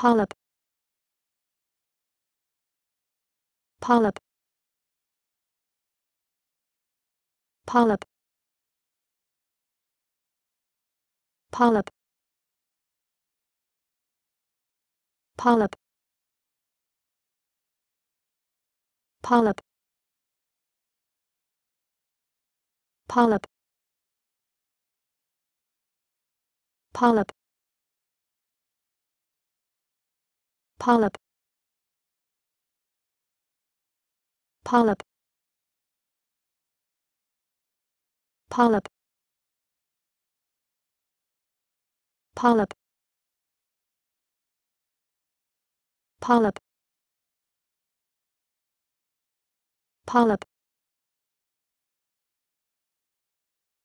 polyp polyp polyp polyp polyp polyp polyp polyp polyp polyp polyp polyp polyp polyp